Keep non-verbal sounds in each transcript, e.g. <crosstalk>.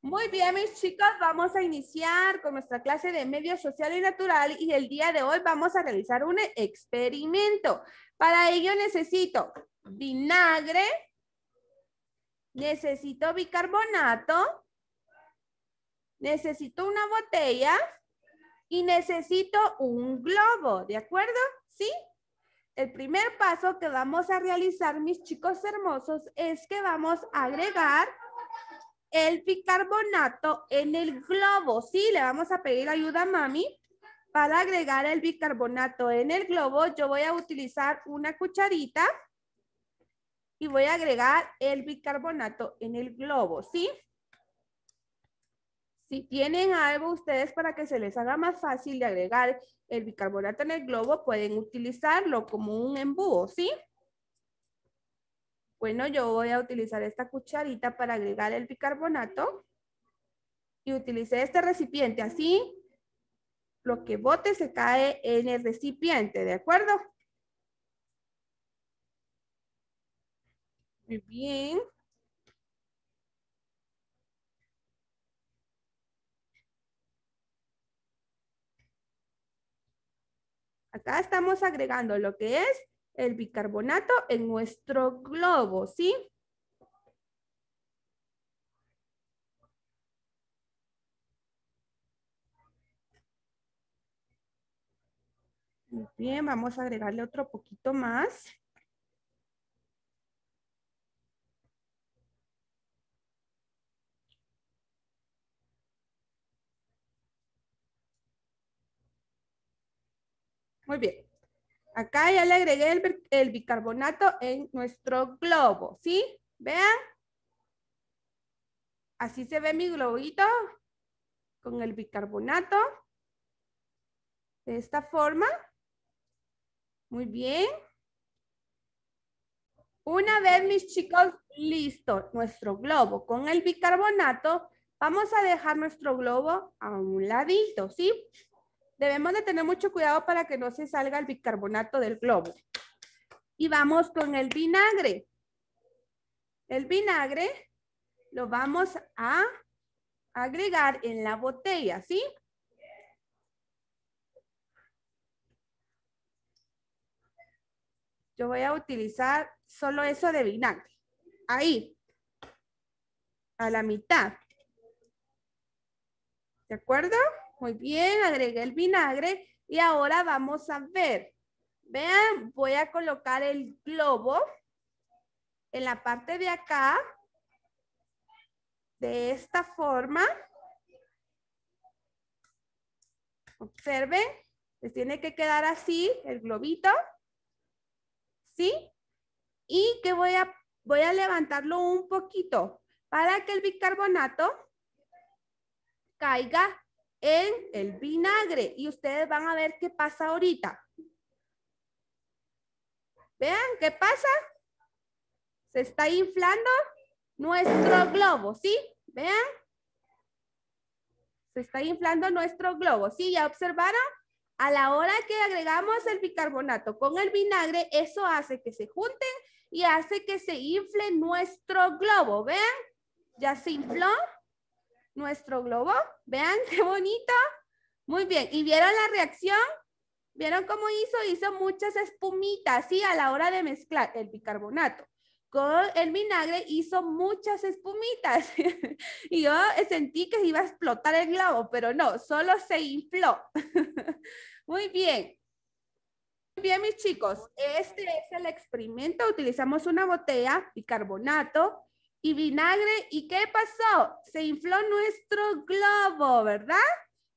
Muy bien, mis chicos, vamos a iniciar con nuestra clase de medio social y natural y el día de hoy vamos a realizar un experimento. Para ello necesito vinagre, necesito bicarbonato, necesito una botella y necesito un globo, ¿de acuerdo? ¿Sí? El primer paso que vamos a realizar, mis chicos hermosos, es que vamos a agregar el bicarbonato en el globo. Sí, le vamos a pedir ayuda a mami para agregar el bicarbonato en el globo. Yo voy a utilizar una cucharita y voy a agregar el bicarbonato en el globo, ¿sí? Si tienen algo ustedes para que se les haga más fácil de agregar el bicarbonato en el globo, pueden utilizarlo como un embudo, ¿sí? sí bueno, yo voy a utilizar esta cucharita para agregar el bicarbonato. Y utilicé este recipiente. Así, lo que bote se cae en el recipiente, ¿de acuerdo? Muy bien. Acá estamos agregando lo que es el bicarbonato en nuestro globo, ¿sí? bien, vamos a agregarle otro poquito más. Muy bien. Acá ya le agregué el, bicarbonato en nuestro globo, ¿sí? Vean. Así se ve mi globito con el bicarbonato. De esta forma. Muy bien. Una vez, mis chicos, listo nuestro globo con el bicarbonato, vamos a dejar nuestro globo a un ladito, ¿sí? Debemos de tener mucho cuidado para que no se salga el bicarbonato del globo. Y vamos con el vinagre. El vinagre lo vamos a agregar en la botella, ¿sí? Yo voy a utilizar solo eso de vinagre. Ahí. A la mitad. ¿De acuerdo? Muy bien, agregué el vinagre y ahora vamos a ver. Vean, voy a colocar el globo en la parte de acá. De esta forma. Observen, les tiene que quedar así el globito. ¿Sí? Y que voy a, voy a levantarlo un poquito para que el bicarbonato caiga en el vinagre. Y ustedes van a ver qué pasa ahorita. Vean, ¿qué pasa? Se está inflando nuestro globo, ¿sí? Vean. Se está inflando nuestro globo, ¿sí? ¿Ya observaron? A la hora que agregamos el bicarbonato con el vinagre, eso hace que se junten y hace que se infle nuestro globo. ¿Vean? Ya se infló nuestro globo. Vean <laughs> qué bonito. Muy bien. ¿Y vieron la reacción? ¿Vieron cómo hizo? Hizo muchas espumitas, ¿sí? A la hora de mezclar el bicarbonato con el vinagre hizo muchas espumitas <laughs> y yo sentí que iba a explotar el globo, pero no, solo se infló. <laughs> Muy bien. Muy bien, mis chicos, este es el experimento. Utilizamos una botella, bicarbonato, y vinagre. ¿Y qué pasó? Se infló nuestro globo, ¿verdad?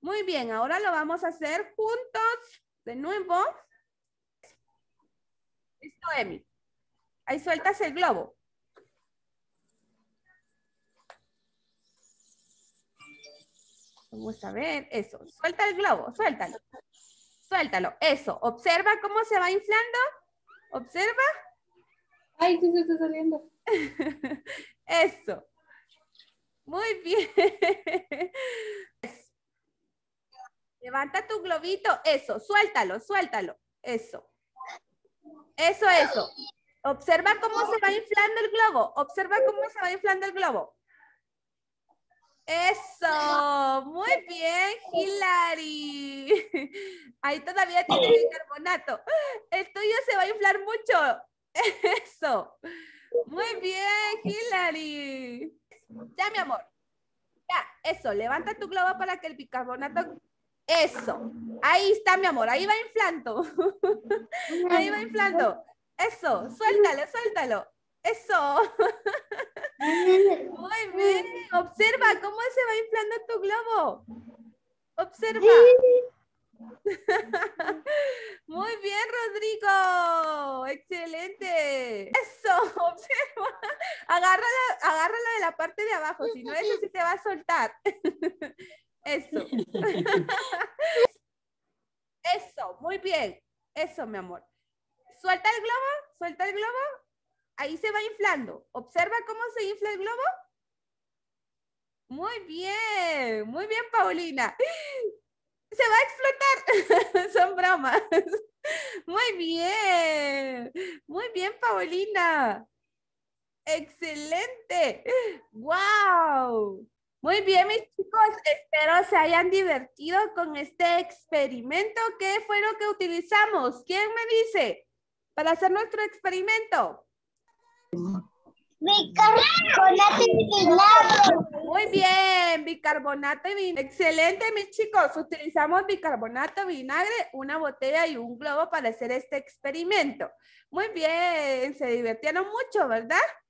Muy bien, ahora lo vamos a hacer juntos de nuevo. Listo, Emi. Ahí sueltas el globo. Vamos a ver, eso. Suelta el globo, suéltalo. Suéltalo, eso. Observa cómo se va inflando. Observa. Ay, sí, se está saliendo. <laughs> Eso. Muy bien. <laughs> Levanta tu globito. Eso, suéltalo, suéltalo. Eso. Eso, eso. Observa cómo se va inflando el globo. Observa cómo se va inflando el globo. Eso, muy bien, Hilary. <laughs> Ahí todavía tiene bicarbonato. El tuyo se va a inflar mucho. <laughs> Eso. Muy bien, Hilary. Ya, mi amor. Ya, eso. Levanta tu globo para que el bicarbonato... Eso. Ahí está, mi amor. Ahí va inflando. <laughs> Ahí va inflando. Eso. Suéltalo, suéltalo. Eso. <laughs> Muy bien. Observa cómo se va inflando tu globo. Observa bien, Rodrigo. Excelente. Eso, <laughs> observa. Agárrala, agárrala de la parte de abajo, si no, eso sí te va a soltar. <laughs> Eso. <laughs> Eso, muy bien. Eso, mi amor. Suelta el globo, suelta el globo. Ahí se va inflando. Observa cómo se infla el globo. Muy bien, muy bien, Paulina. Se va a explotar. Son bromas bien, muy bien, Paulina. Excelente. ¡Wow! Muy bien, mis chicos. Espero se hayan divertido con este experimento. ¿Qué fue lo que utilizamos? ¿Quién me dice para hacer nuestro experimento? Mi con Muy bien, bicarbonato y vinagre. Excelente, mis chicos. Utilizamos bicarbonato, vinagre, una botella y un globo para hacer este experimento. Muy bien, se divirtieron mucho, ¿verdad?